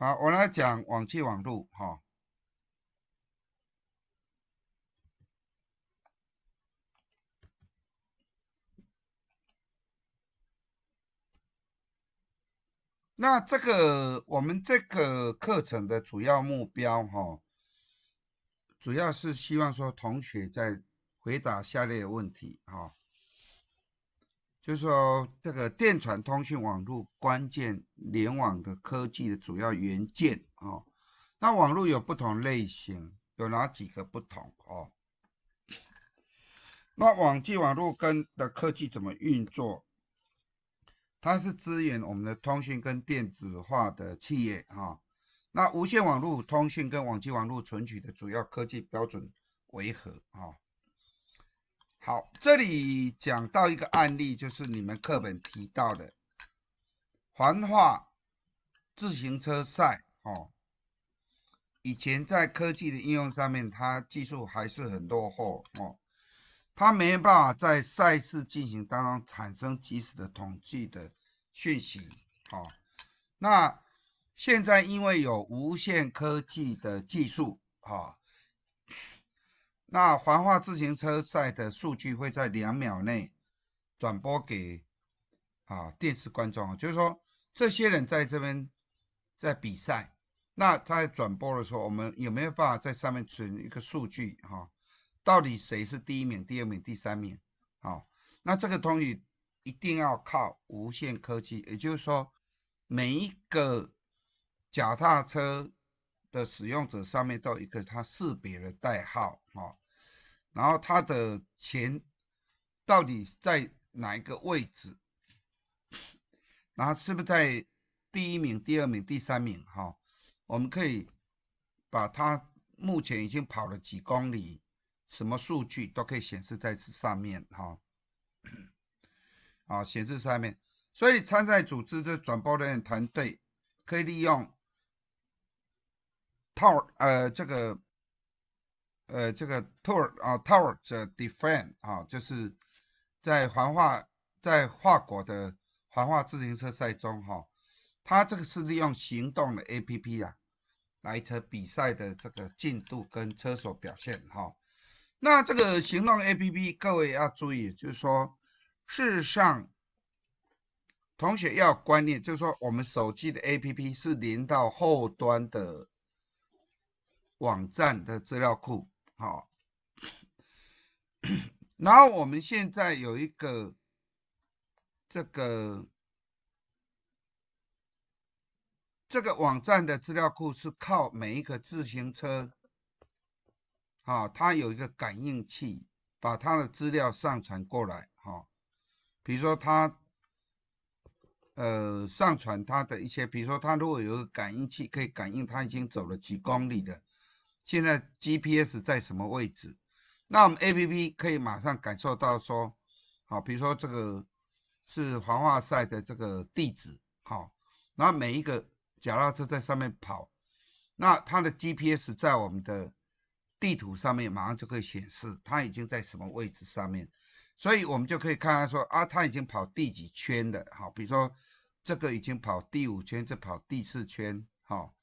好，我来讲网际网路，哈。那这个我们这个课程的主要目标，哈，主要是希望说同学在回答下列问题，哈。就是说这个电传通讯网络关键联网的科技的主要元件啊，那网路有不同类型，有哪几个不同哦？那网际网路跟的科技怎么运作？它是支援我们的通讯跟电子化的企业啊。那无线网路通讯跟网际网路存取的主要科技标准为何啊？好，这里讲到一个案例，就是你们课本提到的环化自行车赛哦。以前在科技的应用上面，它技术还是很落后哦，它没办法在赛事进行当中产生及时的统计的讯息哦。那现在因为有无线科技的技术哦。那环化自行车赛的数据会在两秒内转播给啊电视观众就是说这些人在这边在比赛，那他在转播的时候，我们有没有办法在上面存一个数据哈？到底谁是第一名、第二名、第三名？好，那这个东西一定要靠无线科技，也就是说每一个脚踏车的使用者上面都有一个他识别的代号。然后他的钱到底在哪一个位置？然后是不是在第一名、第二名、第三名？哈，我们可以把他目前已经跑了几公里，什么数据都可以显示在这上面，哈，啊，显示上面。所以参赛组织的转播人员团队可以利用套呃这个。呃，这个 tour 啊，tour 的 defend 啊，就是在环化在化国的环化自行车赛中，哈，他这个是利用行动的 APP 啊，来测比赛的这个进度跟车手表现，哈。那这个行动 APP 各位要注意，就是说，事实上，同学要观念，就是说，我们手机的 APP 是连到后端的网站的资料库。好，然后我们现在有一个这个这个网站的资料库是靠每一个自行车，好，它有一个感应器，把它的资料上传过来，好，比如说它，呃，上传它的一些，比如说它如果有个感应器，可以感应它已经走了几公里的。现在 GPS 在什么位置？那我们 APP 可以马上感受到说，好，比如说这个是黄华赛的这个地址，好，然后每一个脚踏车在上面跑，那它的 GPS 在我们的地图上面马上就可以显示它已经在什么位置上面，所以我们就可以看来说啊，它已经跑第几圈的，好，比如说这个已经跑第五圈，这跑第四圈，好。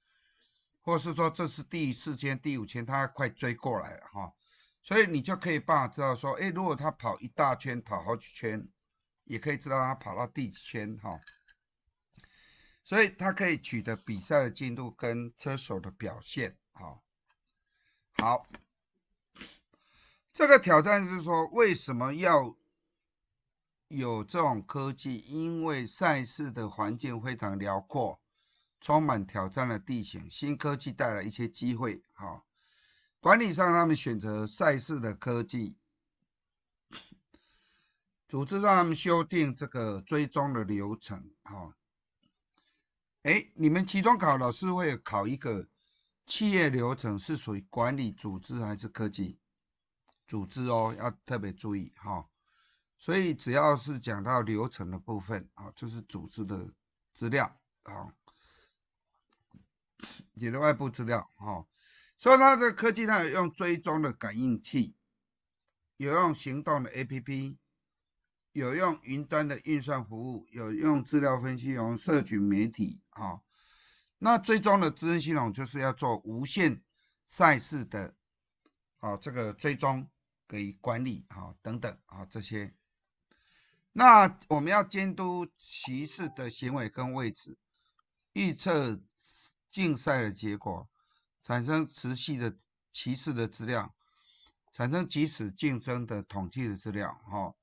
或是说这是第四圈、第五圈，他快追过来了哈，所以你就可以办法知道说，哎，如果他跑一大圈、跑好几圈，也可以知道他跑到第几圈哈，所以他可以取得比赛的进度跟车手的表现啊。好，这个挑战就是说，为什么要有这种科技？因为赛事的环境非常辽阔。充满挑战的地形，新科技带来一些机会。哈，管理上他们选择赛事的科技，组织让他们修订这个追踪的流程。哈，哎，你们期中考老师会考一个企业流程是属于管理组织还是科技组织哦？要特别注意哈。所以只要是讲到流程的部分啊，就是组织的资料啊。你的外部资料哈，所以它的科技它有用追踪的感应器，有用行动的 APP，有用云端的运算服务，有用资料分析，用社群媒体哈。那追踪的资讯系统就是要做无线赛事的啊这个追踪给管理啊等等啊这些。那我们要监督骑士的行为跟位置预测。竞赛的结果产生持续的歧视的资料，产生即使竞争的统计的资料，哈。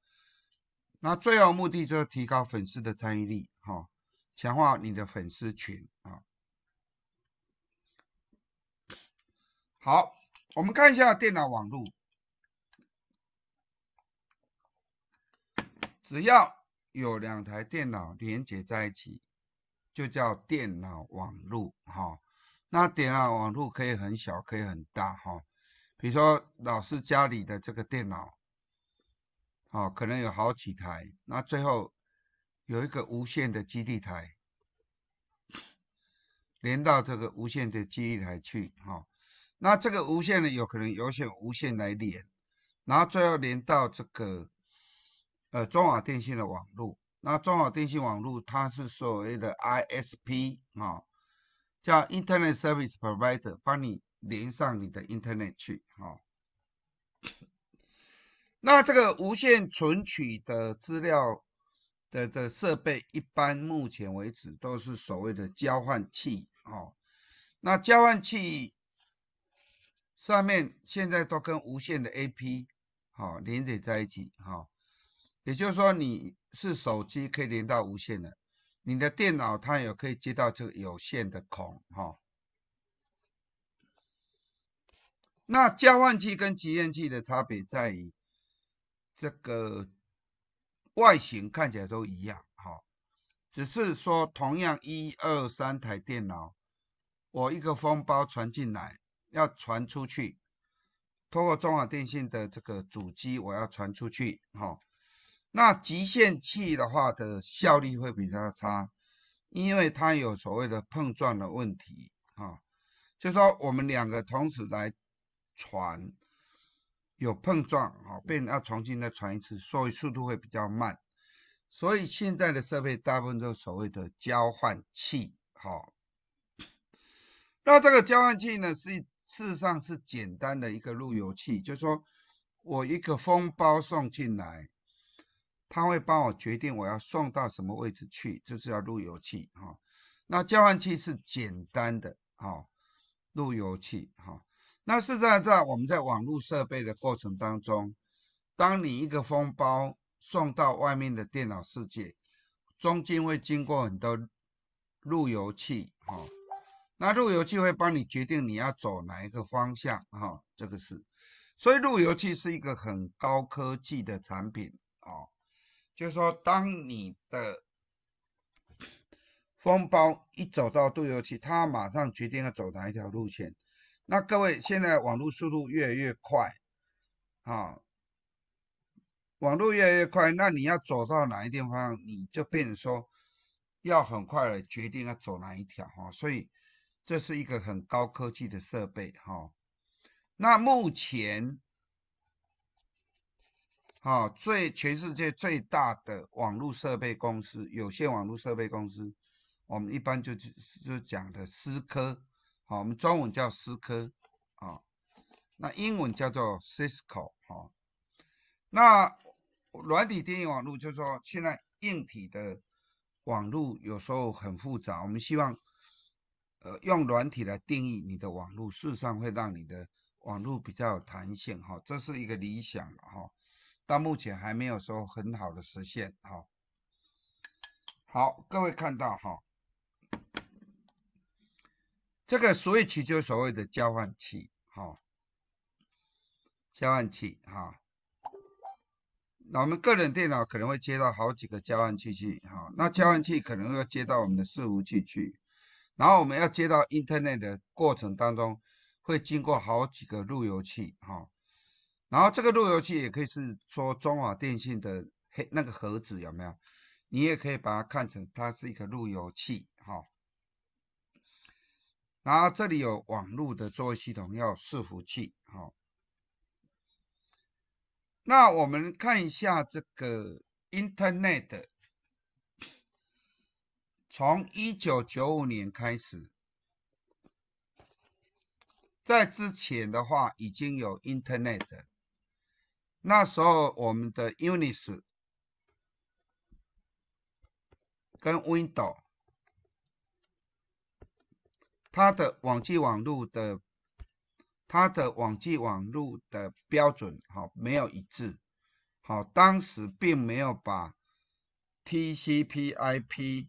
那最后目的就是提高粉丝的参与率，哈，强化你的粉丝群，啊。好，我们看一下电脑网络，只要有两台电脑连接在一起。就叫电脑网络哈，那电脑网络可以很小，可以很大哈。比如说老师家里的这个电脑，哦，可能有好几台，那最后有一个无线的基地台，连到这个无线的基地台去哈。那这个无线呢，有可能有线、无线来连，然后最后连到这个呃中华电信的网络。那中华电信网络，它是所谓的 ISP 啊，叫 Internet Service Provider，帮你连上你的 Internet 去啊。那这个无线存取的资料的的设备，一般目前为止都是所谓的交换器啊。那交换器上面现在都跟无线的 AP 好连接在一起哈。也就是说，你是手机可以连到无线的，你的电脑它也可以接到这个有线的孔哈。那交换器跟集线器的差别在于，这个外形看起来都一样哈，只是说同样一二三台电脑，我一个封包传进来要传出去，通过中华电信的这个主机我要传出去哈。那集线器的话的效率会比较差，因为它有所谓的碰撞的问题啊，就说我们两个同时来传，有碰撞啊，被人要重新再传一次，所以速度会比较慢。所以现在的设备大部分都所谓的交换器，哦。那这个交换器呢，是事实上是简单的一个路由器，就说我一个封包送进来。他会帮我决定我要送到什么位置去，就是要路由器哈。那交换器是简单的哈，路由器哈，那是在在我们在网络设备的过程当中，当你一个封包送到外面的电脑世界，中间会经过很多路由器哈。那路由器会帮你决定你要走哪一个方向哈，这个是，所以路由器是一个很高科技的产品啊。就是说，当你的封包一走到路由器，它马上决定要走哪一条路线。那各位现在网络速度越来越快，啊，网络越来越快，那你要走到哪一地方，你就变成说要很快的决定要走哪一条哈。所以这是一个很高科技的设备哈。那目前。好，最全世界最大的网络设备公司，有线网络设备公司，我们一般就就讲的思科，好，我们中文叫思科，啊，那英文叫做 Cisco，啊，那软体定义网络，就是说现在硬体的网络有时候很复杂，我们希望，呃，用软体来定义你的网络，事实上会让你的网络比较有弹性，哈，这是一个理想，哈。到目前还没有说很好的实现，哈。好，各位看到哈，这个所谓 h 就所谓的交换器，哈，交换器哈。那我们个人电脑可能会接到好几个交换器去，哈。那交换器可能会接到我们的伺服器去，然后我们要接到 Internet 的过程当中，会经过好几个路由器，哈。然后这个路由器也可以是说中华电信的黑那个盒子有没有？你也可以把它看成它是一个路由器，哦。然后这里有网络的作业系统要伺服器，好。那我们看一下这个 Internet，从一九九五年开始，在之前的话已经有 Internet。那时候我们的 u n i s 跟 Window，它的网际网路的，它的网际网路的标准，好，没有一致，好，当时并没有把 TCP/IP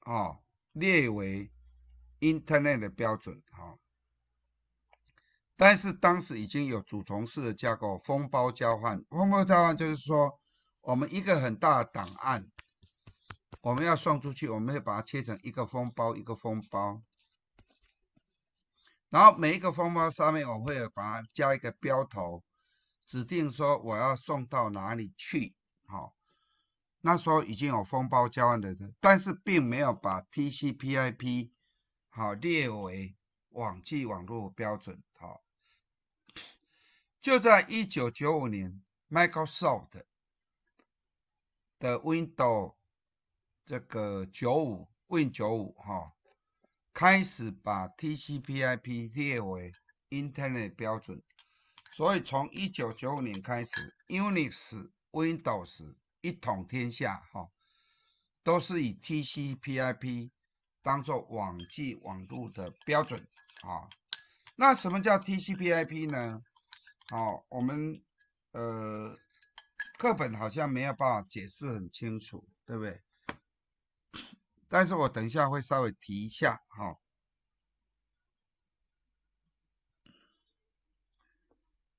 哦列为 Internet 的标准，好。但是当时已经有主从式的架构，封包交换。封包交换就是说，我们一个很大的档案，我们要送出去，我们会把它切成一个封包一个封包，然后每一个封包上面我会把它加一个标头，指定说我要送到哪里去。好，那时候已经有封包交换的，人，但是并没有把 TCP/IP 好列为网际网络标准。就在一九九五年，Microsoft 的 Windows 这个九五 Win 九五哈，开始把 TCP/IP 列为 Internet 标准。所以从一九九五年开始，Unix、Windows 一统天下哈，都是以 TCP/IP 当做网际网路的标准啊。那什么叫 TCP/IP 呢？好，我们呃课本好像没有办法解释很清楚，对不对？但是我等一下会稍微提一下，哈。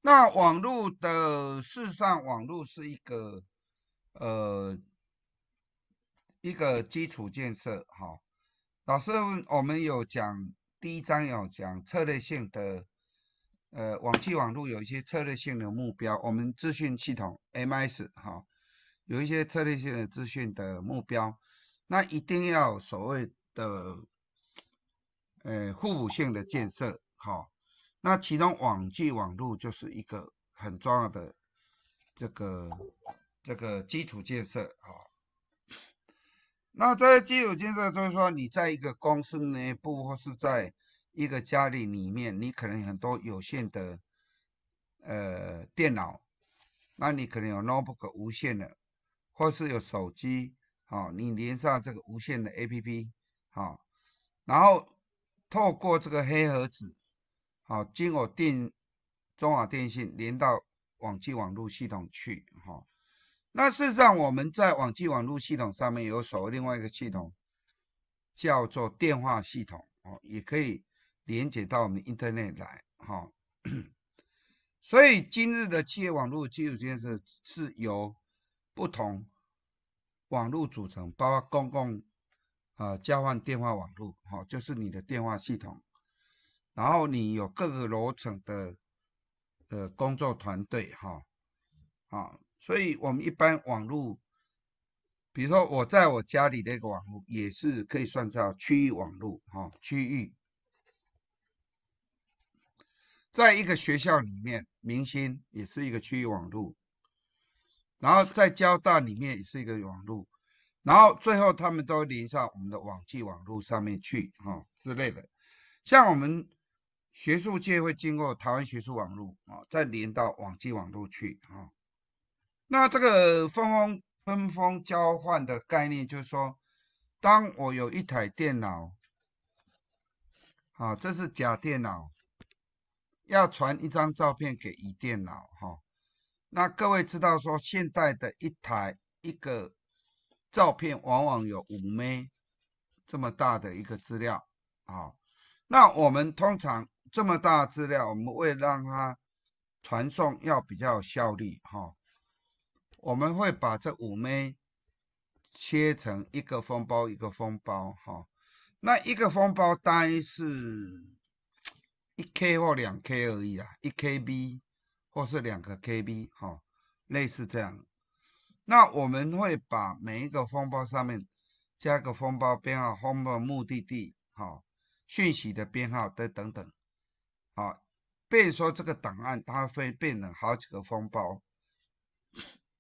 那网络的事实上，网络是一个呃一个基础建设，哈。老师，我们有讲第一章有讲策略性的。呃，网际网络有一些策略性的目标，我们资讯系统 MS 哈，有一些策略性的资讯的目标，那一定要所谓的呃互补性的建设哈，那其中网际网络就是一个很重要的这个这个基础建设啊。那在基础建设，就是说你在一个公司内部或是在。一个家里里面，你可能很多有线的呃电脑，那你可能有 notebook 无线的，或是有手机，好，你连上这个无线的 A P P 好，然后透过这个黑盒子，好，经我电中华电信连到网际网络系统去，哈，那事实上我们在网际网络系统上面有谓另外一个系统，叫做电话系统，哦，也可以。连接到我们的 Internet 来，哦。所以今日的企业网络基础建设是由不同网络组成，包括公共啊交换电话网络，哦，就是你的电话系统，然后你有各个楼层的呃工作团队，哈，啊，所以我们一般网络，比如说我在我家里的一个网络也是可以算作区域网络，哈，区域。在一个学校里面，明星也是一个区域网络，然后在交大里面也是一个网络，然后最后他们都连上我们的网际网络上面去，哈之类的。像我们学术界会经过台湾学术网络，啊，再连到网际网络去，啊。那这个分封分封交换的概念就是说，当我有一台电脑，啊，这是假电脑。要传一张照片给一电脑，哈，那各位知道说，现代的一台一个照片往往有五枚这么大的一个资料，好，那我们通常这么大的资料，我们了让它传送要比较有效率，哈，我们会把这五枚切成一个封包一个封包，哈，那一个封包大约是。一 K 或两 K 而已啊，一 KB 或是两个 KB 哈，类似这样。那我们会把每一个封包上面加个封包编号、封包目的地哈、讯息的编号等等等，好，变说这个档案它会变成好几个封包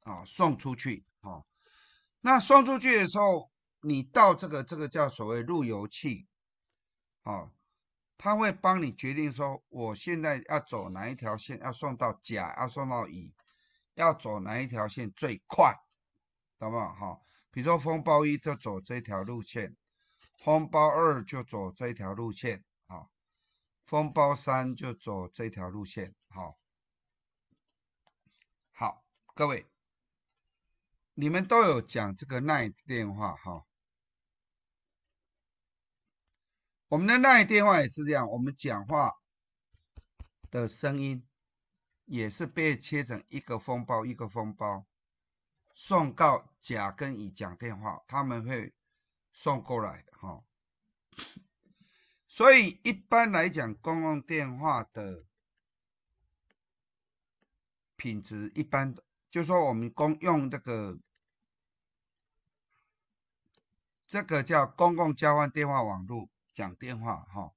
啊，送出去啊。那送出去的时候，你到这个这个叫所谓路由器啊。他会帮你决定说，我现在要走哪一条线，要送到甲，要送到乙，要走哪一条线最快，懂懂？哈，比如说风暴一就走这条路线，风暴二就走这条路线，哈，风暴三就走这条路线，好，好，各位，你们都有讲这个耐电话，哈。我们的那一电话也是这样，我们讲话的声音也是被切成一个封包一个封包，送到甲跟乙讲电话，他们会送过来哈。所以一般来讲，公共电话的品质一般，就说我们公用这个这个叫公共交换电话网络。讲电话哈，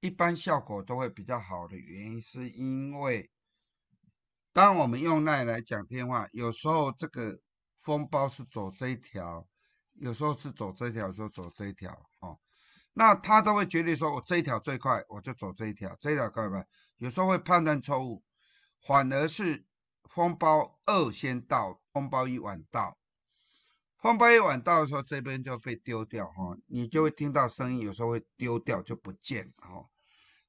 一般效果都会比较好的原因，是因为当我们用那来讲电话，有时候这个风暴是走这一条，有时候是走这条，就走这一条哦。那他都会觉得说，我这一条最快，我就走这一条，这一条快不快？有时候会判断错误，反而是风暴二先到，风暴一晚到。放半夜晚到的时候，这边就被丢掉哈，你就会听到声音，有时候会丢掉就不见哈。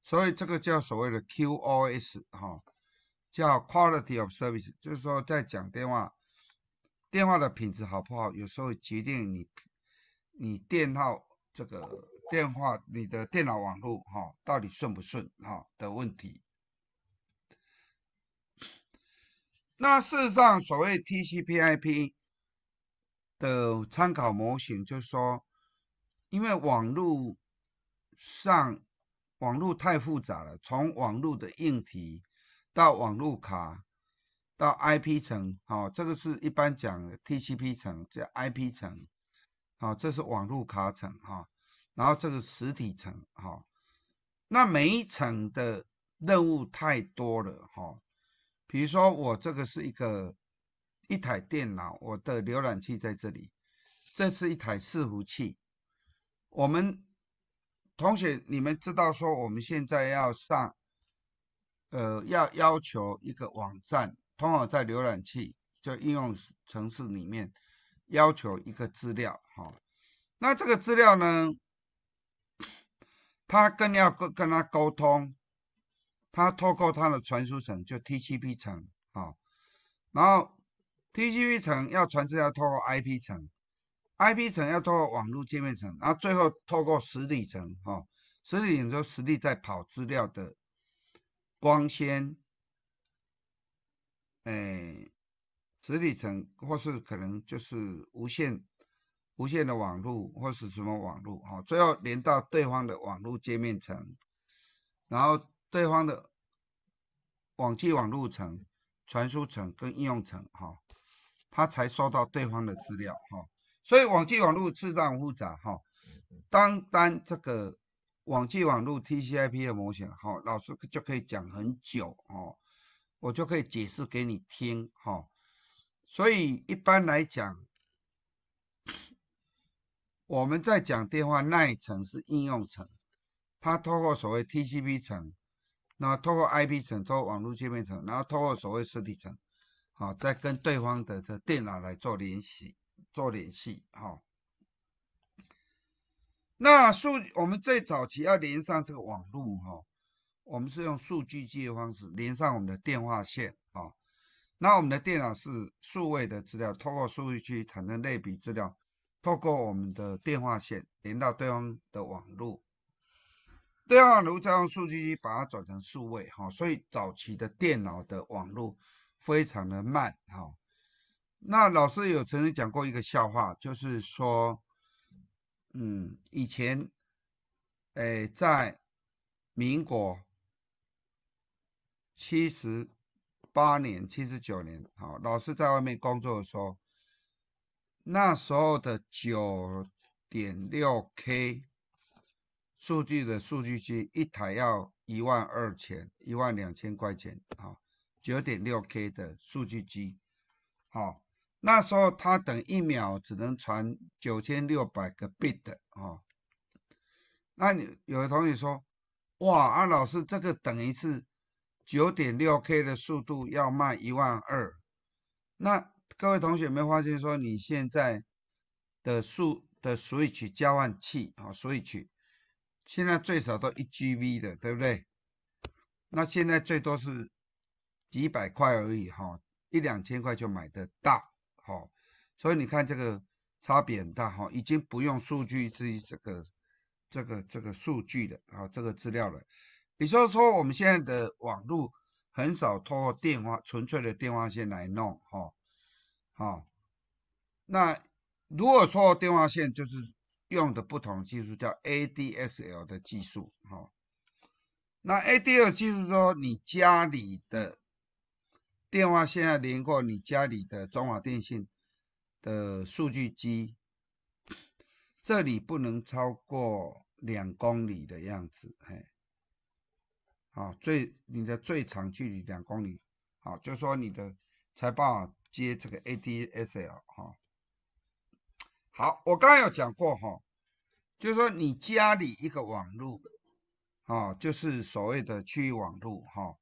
所以这个叫所谓的 QOS 哈，叫 Quality of Service，就是说在讲电话，电话的品质好不好，有时候决定你你电脑这个电话你的电脑网络哈到底顺不顺哈的问题。那事实上，所谓 TCP/IP。的参考模型就是说，因为网络上网络太复杂了，从网络的硬体到网络卡到 IP 层，好，这个是一般讲的 TCP 层叫 IP 层，好，这是网络卡层哈，然后这个实体层哈，那每一层的任务太多了哈，比如说我这个是一个。一台电脑，我的浏览器在这里。这是一台伺服器。我们同学，你们知道说我们现在要上，呃，要要求一个网站，通过在浏览器，就应用城式里面，要求一个资料，哈。那这个资料呢，他更要跟跟他沟通，他透过他的传输层，就 T C P 层，哦，然后 T C P 层要传资料，透过 I P 层，I P 层要透过网络界面层，然后最后透过实体层，哈，实体层就实体在跑资料的光纤，哎，实体层或是可能就是无线，无线的网络或是什么网络，哈，最后连到对方的网络界面层，然后对方的网际网络层、传输层跟应用层，哈。他才收到对方的资料哈，所以网际网络复杂复杂哈。单单这个网际网络 TCP 的模型哈，老师就可以讲很久哦，我就可以解释给你听哈。所以一般来讲，我们在讲电话那一层是应用层，它透过所谓 TCP 层，然后透过 IP 层，透过网络界面层，然后透过所谓实体层。好，再跟对方的这电脑来做联系，做联系，哈。那数我们最早期要连上这个网络，哈，我们是用数据机的方式连上我们的电话线，啊，那我们的电脑是数位的资料，透过数据去产生类比资料，透过我们的电话线连到对方的网络，对话如再用数据机把它转成数位，哈，所以早期的电脑的网络。非常的慢，哦。那老师有曾经讲过一个笑话，就是说，嗯，以前，哎，在民国七十八年、七十九年，好，老师在外面工作的时候，那时候的九点六 K 数据的数据机一台要一万二千、一万两千块钱，好。九点六 K 的数据机，好，那时候他等一秒只能传九千六百个 bit 哦。那你有的同学说，哇啊老师，这个等于是九点六 K 的速度要卖一万二。那各位同学有没有发现说，你现在，的数的 switch 交换器啊，switch 现在最少都一 g b 的，对不对？那现在最多是。几百块而已哈，一两千块就买得到哈，所以你看这个差别很大哈，已经不用数据一这个这个这个数据的啊这个资料了。也就是说我们现在的网络很少通过电话纯粹的电话线来弄哈，好，那如果说电话线就是用的不同技术叫 ADSL 的技术哈，那 ADSL 技术说你家里的。电话现在连过你家里的中华电信的数据机，这里不能超过两公里的样子，哎，好，最你的最长距离两公里，好，就说你的财报接这个 ADSL 哈。好，我刚刚有讲过哈，就是说你家里一个网络，啊，就是所谓的区域网络哈。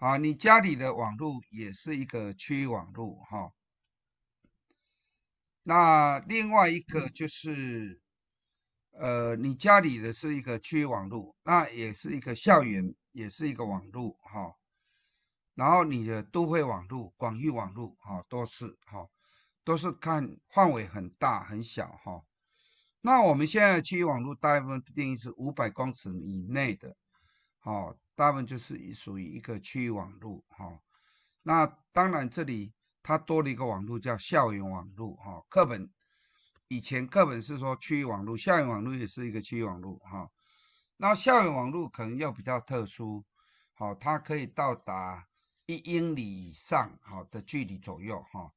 啊，你家里的网络也是一个区域网络哈，那另外一个就是，呃，你家里的是一个区域网络，那也是一个校园，也是一个网络哈，然后你的都会网络、广域网络哈，都是哈，都是看范围很大很小哈。那我们现在区域网络大部分定义是五百公尺以内的。好，大部分就是属于一个区域网络，哈。那当然，这里它多了一个网络，叫校园网络，哈。课本以前课本是说区域网络，校园网络也是一个区域网络，哈。那校园网络可能又比较特殊，好，它可以到达一英里以上，好的距离左右，哈。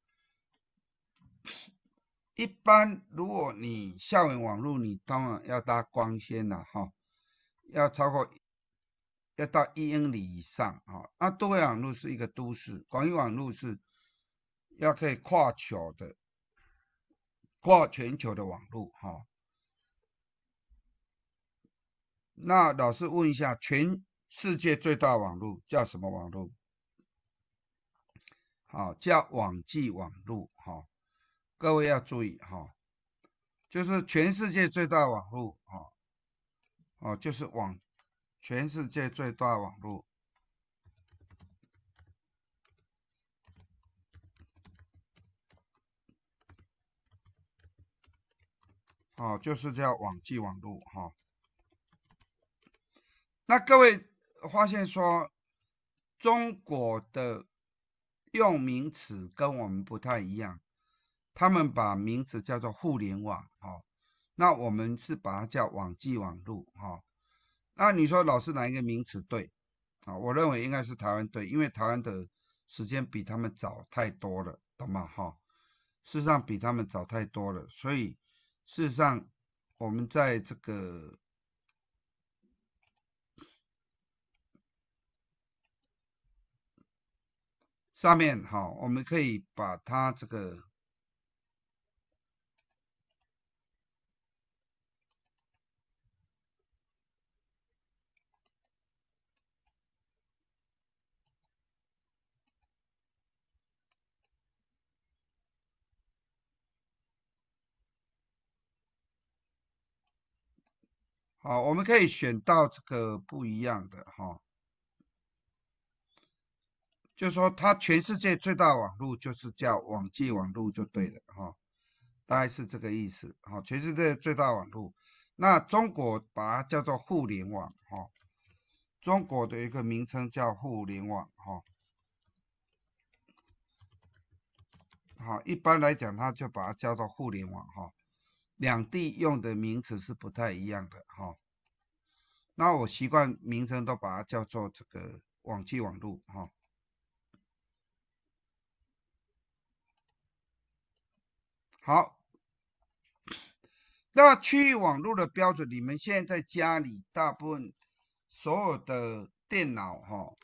一般如果你校园网络，你当然要搭光纤了，哈，要超过。要到一英里以上啊！那多维网络是一个都市，广域网络是，要可以跨桥的、跨全球的网络哈。那老师问一下，全世界最大网络叫什么网络？好，叫网际网络哈。各位要注意哈，就是全世界最大网络啊，哦，就是网。全世界最大网络，哦，就是叫网际网络哈。那各位发现说，中国的用名词跟我们不太一样，他们把名词叫做互联网哈，那我们是把它叫网际网络哈。那你说老师哪一个名词对啊？我认为应该是台湾对，因为台湾的时间比他们早太多了，懂吗？哈，事实上比他们早太多了，所以事实上我们在这个下面，哈，我们可以把它这个。好，我们可以选到这个不一样的哈，就是说它全世界最大网络就是叫网际网络就对了哈，大概是这个意思哈，全世界最大网络，那中国把它叫做互联网哈，中国的一个名称叫互联网哈，好，一般来讲它就把它叫做互联网哈。两地用的名词是不太一样的哈，那我习惯名称都把它叫做这个网际网络哈。好，那区域网络的标准，你们现在家里大部分所有的电脑哈，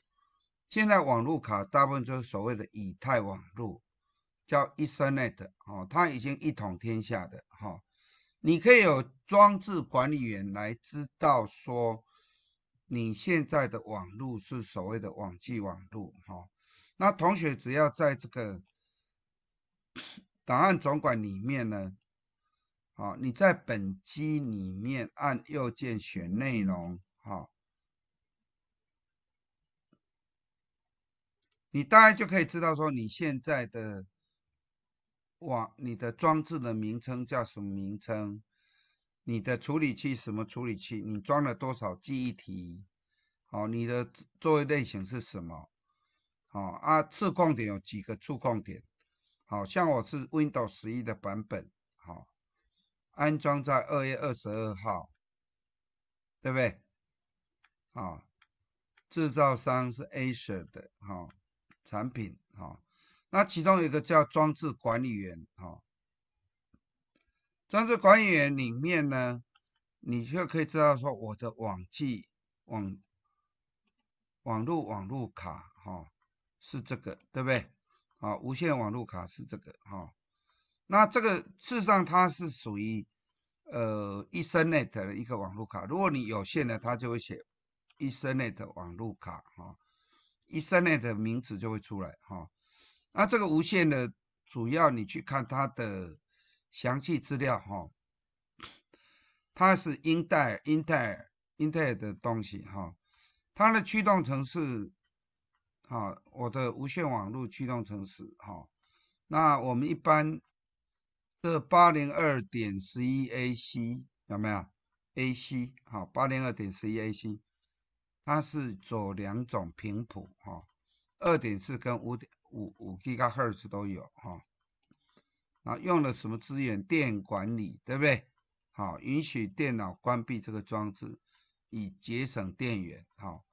现在网络卡大部分就是所谓的以太网络，叫 Ethernet 哦，它已经一统天下的哈。你可以有装置管理员来知道说，你现在的网路是所谓的网际网路哈。那同学只要在这个档案总管里面呢，啊，你在本机里面按右键选内容，哦。你大概就可以知道说你现在的。哇，你的装置的名称叫什么名称？你的处理器什么处理器？你装了多少记忆体？哦，你的作业类型是什么？哦啊，触控点有几个触控点？好像我是 Windows 十一的版本，哦，安装在二月二十二号，对不对？哦，制造商是 a s i a 的，哦，产品，哦。那其中有一个叫装置管理员，哈，装置管理员里面呢，你就可以知道说我的网际网网络网络卡，哈，是这个对不对？啊，无线网络卡是这个，哈，那这个事实上它是属于呃 e t h r n e t 的一个网络卡，如果你有线的，它就会写 e t h r n e t 网络卡，哈 e t h r n e t 名字就会出来，哈。那这个无线的，主要你去看它的详细资料哈，它是 i n 英 e l i n t e i n e 的东西哈，它的驱动程式，好，我的无线网络驱动程式哈，那我们一般这 8.02.11AC 有没有？AC 好，8.02.11AC，它是走两种频谱哈，2.4跟 5. 五五 G 吉赫兹都有哈，然后用了什么资源？电管理对不对？好，允许电脑关闭这个装置以节省电源，好，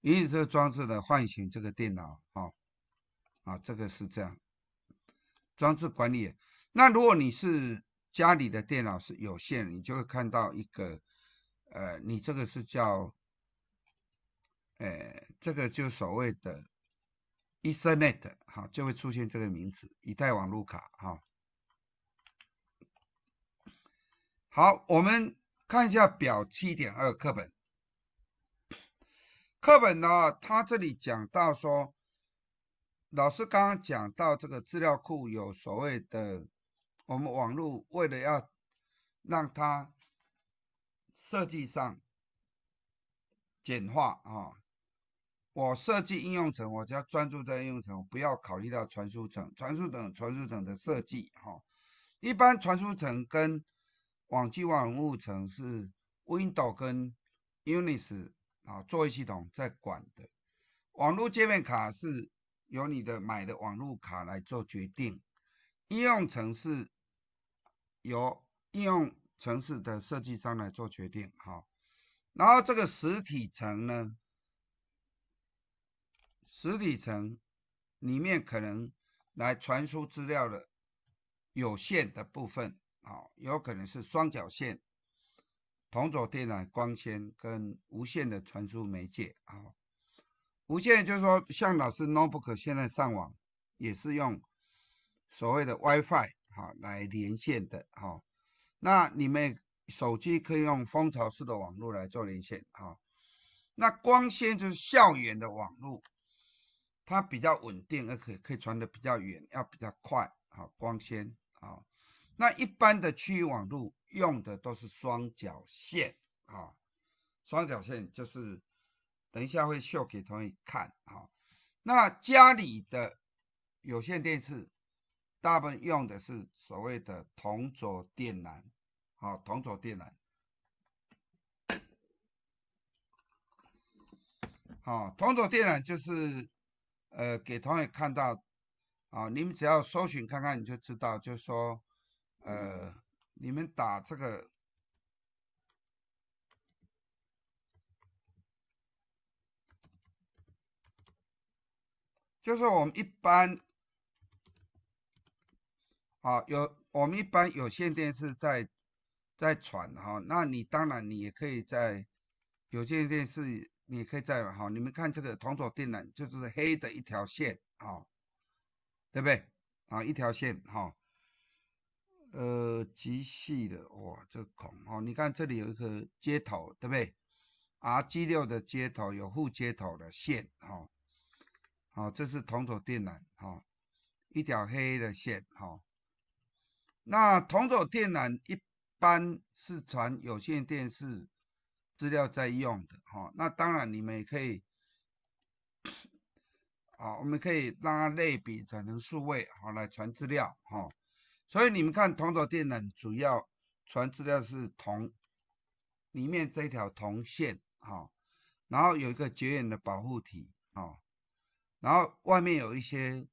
允许这个装置的唤醒这个电脑，好，啊，这个是这样，装置管理。那如果你是家里的电脑是有限，你就会看到一个，呃，你这个是叫，哎，这个就所谓的。Ethernet 好，就会出现这个名字，以太网路卡哈。好，我们看一下表七点二课本。课本呢，它这里讲到说，老师刚刚讲到这个资料库有所谓的，我们网络为了要让它设计上简化啊。我设计应用层，我就要专注在应用层，不要考虑到传输层。传输层、传输层的设计，哈，一般传输层跟网际网路层是 Windows 跟 Unix 啊，作业系统在管的。网络界面卡是由你的买的网络卡来做决定，应用层是由应用层市的设计商来做决定，哈。然后这个实体层呢？实体层里面可能来传输资料的有线的部分，哦，有可能是双绞线、同轴电缆、光纤跟无线的传输媒介。哦，无线就是说像老师 notebook 现在上网也是用所谓的 WiFi 好来连线的。哦，那你们手机可以用蜂巢式的网络来做连线。哦。那光纤就是校园的网络。它比较稳定，而可可以传的比较远，要比较快啊，光纤啊。那一般的区域网络用的都是双绞线啊，双绞线就是等一下会秀给同学看啊。那家里的有线电视大部分用的是所谓的同轴电缆啊，同轴电缆，好，同轴电缆就是。呃，给同学看到，啊，你们只要搜寻看看你就知道，就是说，呃，你们打这个，就是我们一般，啊，有我们一般有线电视在在传哈，那你当然你也可以在有线电视。你可以再哈，你们看这个同轴电缆就是黑的一条线，哈，对不对？啊，一条线，哈，呃，极细的，哇，这个孔，哈，你看这里有一个接头，对不对？RG 六的接头有副接头的线，哈，好，这是同轴电缆，哈，一条黑的线，哈，那同轴电缆一般是传有线电视。资料在用的哈，那当然你们也可以，啊，我们可以拉类比转成数位好来传资料哈，所以你们看铜头电缆主要传资料是铜，里面这一条铜线哈，然后有一个绝缘的保护体啊，然后外面有一些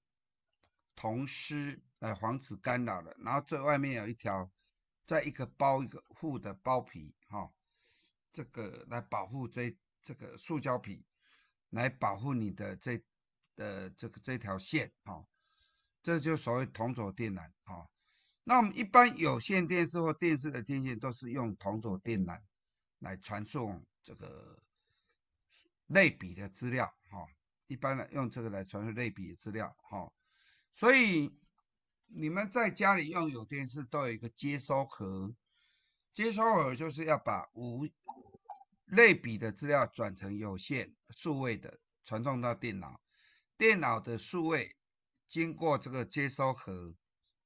铜丝来防止干扰的，然后最外面有一条在一个包一个护的包皮哈。这个来保护这这个塑胶皮，来保护你的这呃这个这条线，哈，这就所谓同轴电缆，哈。那我们一般有线电视或电视的天线都是用同轴电缆来传送这个类比的资料，哈。一般来用这个来传送类比的资料，哈。所以你们在家里用有电视都有一个接收盒，接收盒就是要把无类比的资料转成有限数位的，传送到电脑，电脑的数位经过这个接收盒，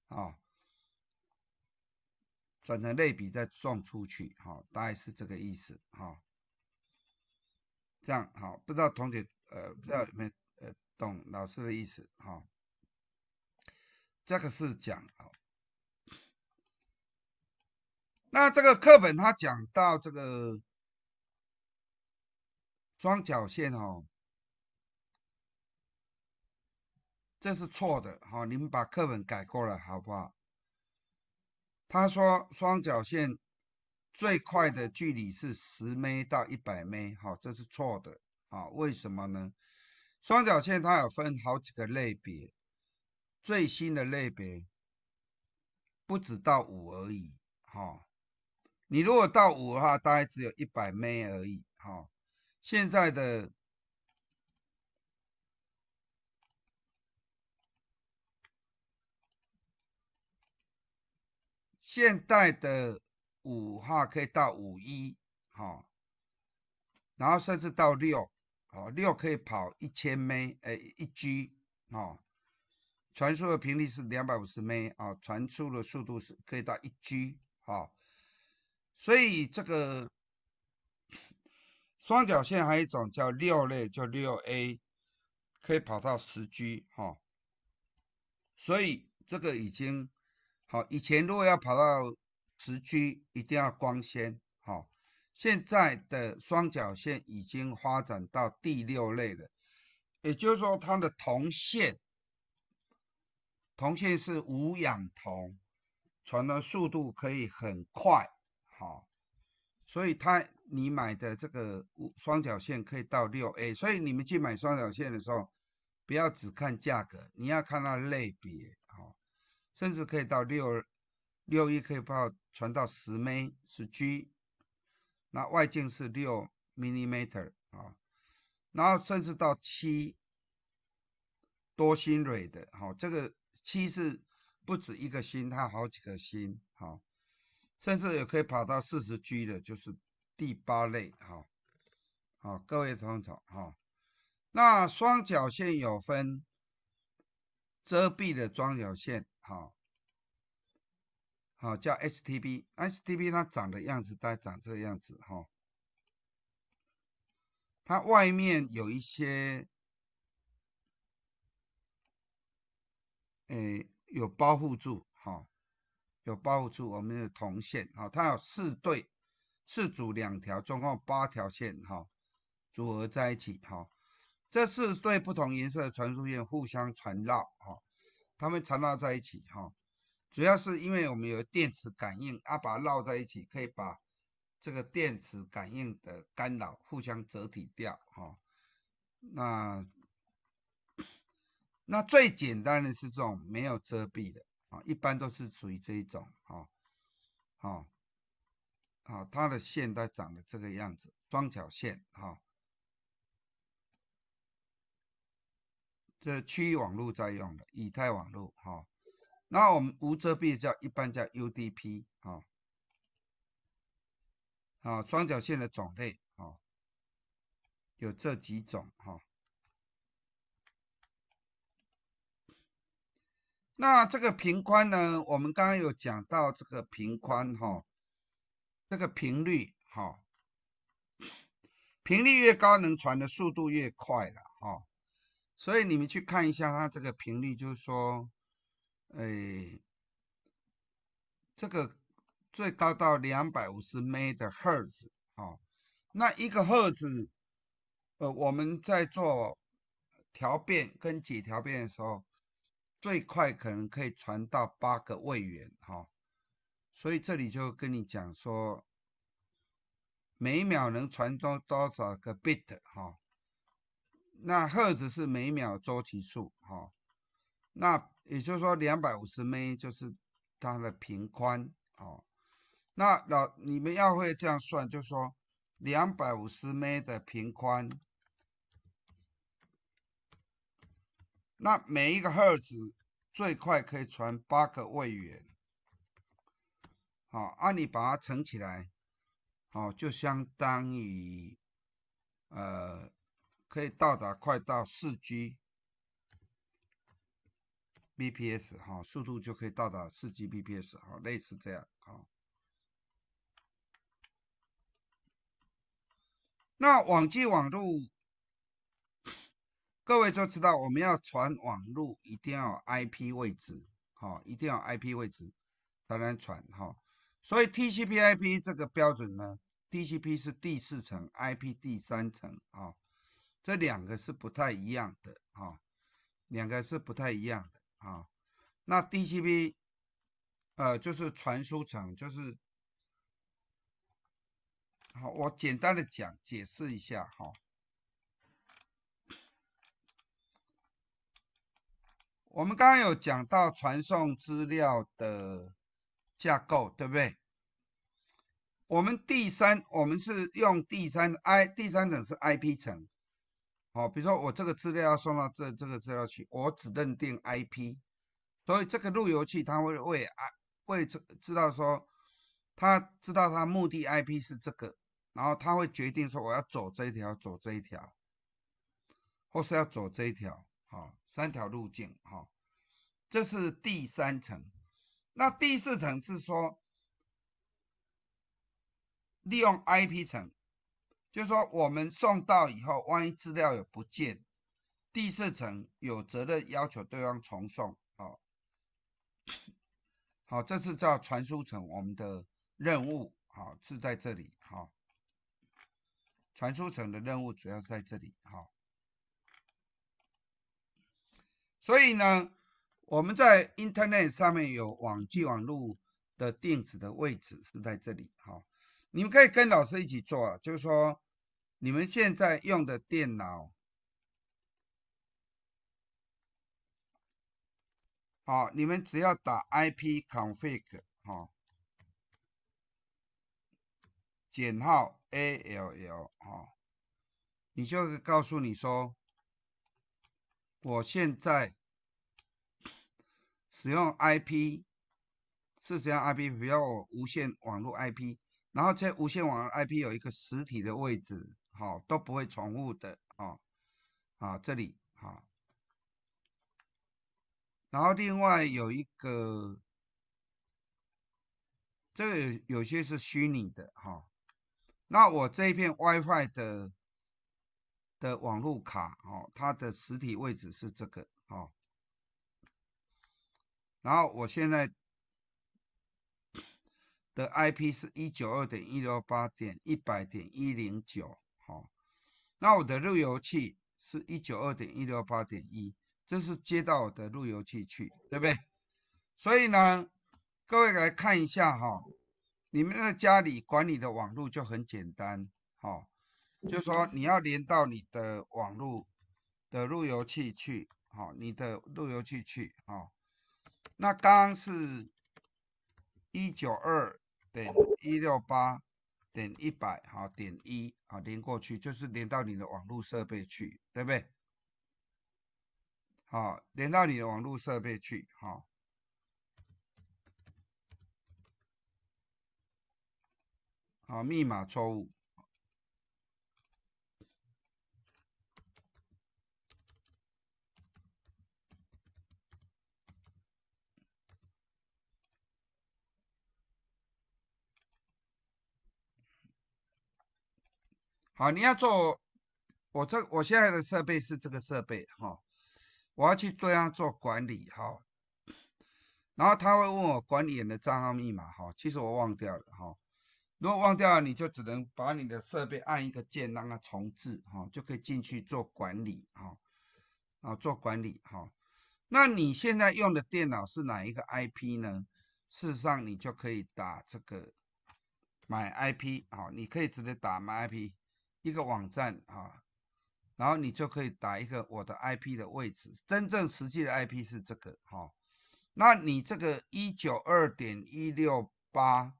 啊，转成类比再送出去，哈，大概是这个意思，哈，这样，好，不知道同学，呃，不知道有没，有呃，懂老师的意思，哈，这个是讲，那这个课本他讲到这个。双脚线哦，这是错的哈，你们把课本改过来好不好？他说双脚线最快的距离是十枚到一百枚，哈，这是错的啊？为什么呢？双脚线它有分好几个类别，最新的类别不止到五而已，哈。你如果到五的话，大概只有一百枚而已，哈。现在的现在的五号可以到五一，好，然后甚至到六，哦，六可以跑一千 M，哎，一 G，哦，传输的频率是两百五十 M，哦，传输的速度是可以到一 G，哦，所以这个。双绞线还有一种叫六类，叫六 A，可以跑到十 G 哈。所以这个已经好，以前如果要跑到十 G，一定要光纤好。现在的双绞线已经发展到第六类了，也就是说它的铜线，铜线是无氧铜，传的速度可以很快好，所以它。你买的这个五双绞线可以到六 A，所以你们去买双绞线的时候，不要只看价格，你要看它类别，哦，甚至可以到六六一可以跑传到十枚十 G，那外径是六 m i l i m e t e r 啊，然后甚至到七多芯蕊的，好，这个七是不止一个芯，它好几个芯，好，甚至也可以跑到四十 G 的，就是。第八类，哈，好，各位同学哈，那双绞线有分遮蔽的双角线，哈，好叫 STB，STB 它长的样子，大概长这个样子，哈，它外面有一些，哎，有包覆住，哈，有包覆住我们的铜线，哈，它有四对。四组两条，总共八条线哈，组合在一起哈，这是对不同颜色的传输线互相缠绕哈，它们缠绕在一起哈，主要是因为我们有电磁感应，啊，把它绕在一起，可以把这个电磁感应的干扰互相折抵掉哈。那那最简单的是这种没有遮蔽的啊，一般都是属于这一种啊，啊。啊，它的线在长得这个样子，双绞线哈，这区域网络在用的以太网络哈，那我们无遮蔽叫一般叫 UDP 哈，啊，双绞线的种类啊，有这几种哈，那这个平宽呢，我们刚刚有讲到这个平宽哈。这个频率，哈，频率越高，能传的速度越快了，哈。所以你们去看一下它这个频率，就是说，哎，这个最高到两百五十梅的赫兹，哈。那一个赫兹，呃，我们在做调变跟解调变的时候，最快可能可以传到八个位元，哈。所以这里就跟你讲说，每秒能传多多少个 bit 哈？那赫兹是每秒周期数哈。那也就是说，两百五十 m 就是它的频宽哦。那老你们要会这样算，就说两百五十 m 的频宽，那每一个赫兹最快可以传八个位元。好，阿里把它乘起来，好，就相当于，呃，可以到达快到四 G，bps，哈，速度就可以到达四 Gbps，哦，类似这样，哦。那网际网路，各位都知道，我们要传网路，一定要 IP 位置，哦，一定要 IP 位置，当然传，哈。所以 TCP/IP 这个标准呢，TCP 是第四层，IP 第三层啊，这两个是不太一样的啊，两个是不太一样的啊。那 TCP，呃，就是传输层，就是，好，我简单的讲解释一下哈。我们刚刚有讲到传送资料的。架构对不对？我们第三，我们是用第三 I 第三层是 IP 层，好，比如说我这个资料要送到这这个资料去，我只认定 IP，所以这个路由器它会为 I 为这知道说，他知道他目的 IP 是这个，然后他会决定说我要走这一条，走这一条，或是要走这一条，好，三条路径，好，这是第三层。那第四层是说，利用 IP 层，就是说我们送到以后，万一资料有不见，第四层有责任要求对方重送。哦，好，这是叫传输层，我们的任务，好是在这里，哈，传输层的任务主要在这里，哈，所以呢。我们在 Internet 上面有网际网络的电址的位置是在这里哈。你们可以跟老师一起做啊，就是说你们现在用的电脑，好，你们只要打 ipconfig 哈，减号 a l l 哈，你就告诉你说我现在。使用 IP，是使用 IP 比较无线网络 IP，然后这无线网络 IP 有一个实体的位置，好都不会重复的啊啊这里好，然后另外有一个，这个有些是虚拟的哈，那我这一片 WiFi 的的网络卡哦，它的实体位置是这个哦。然后我现在的 IP 是192.168.100.109，好，那我的路由器是192.168.1，这是接到我的路由器去，对不对？所以呢，各位来看一下哈，你们在家里管理的网络就很简单，哈，就说你要连到你的网络的路由器去，好，你的路由器去，好。那刚是一九二点一六八点一百，好点一，好连过去就是连到你的网络设备去，对不对？好，连到你的网络设备去，好，好密码错误。啊，你要做我这我现在的设备是这个设备哈，我要去对它做管理哈，然后他会问我管理员的账号密码哈，其实我忘掉了哈，如果忘掉了你就只能把你的设备按一个键让它重置哈，就可以进去做管理哈，啊做管理哈，那你现在用的电脑是哪一个 IP 呢？事实上你就可以打这个买 IP 好，你可以直接打买 IP。一个网站啊，然后你就可以打一个我的 IP 的位置，真正实际的 IP 是这个哈。那你这个一九二点一六八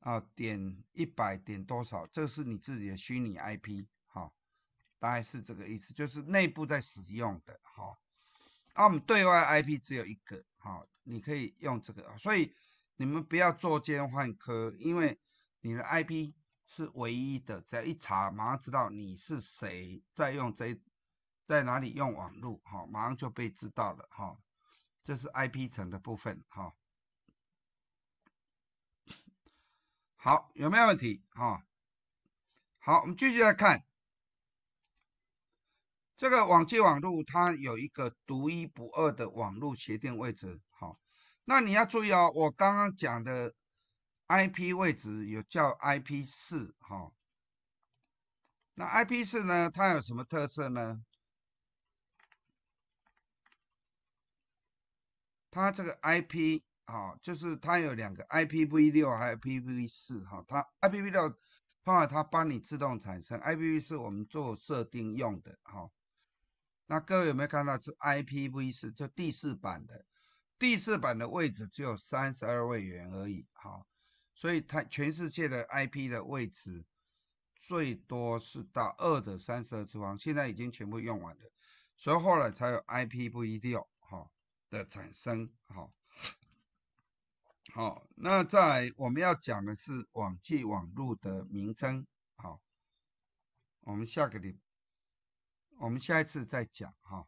啊点一百点多少，这是你自己的虚拟 IP 哈，大概是这个意思，就是内部在使用的哈。啊，我们对外 IP 只有一个哈，你可以用这个，所以你们不要作奸犯科，因为你的 IP。是唯一的，只要一查，马上知道你是谁，在用这在哪里用网络，哈，马上就被知道了，哈，这是 IP 层的部分，哈。好，有没有问题？哈，好，我们继续来看这个网际网路，它有一个独一无二的网络协定位置，好，那你要注意哦，我刚刚讲的。IP 位置有叫 IP 四哈，那 IP 四呢？它有什么特色呢？它这个 IP 哦，就是它有两个 IPv 六还有 IPv 四哈。它 IPv 六，它帮你自动产生；IPv 四我们做设定用的哈。那各位有没有看到是 IPv 四？就第四版的，第四版的位置只有三十二位元而已哈。所以它全世界的 IP 的位置最多是到二的三十二次方，现在已经全部用完了，所以后来才有 IP 不一定要哈的产生哈。好，那在我们要讲的是网际网络的名称，好，我们下个点，我们下一次再讲哈。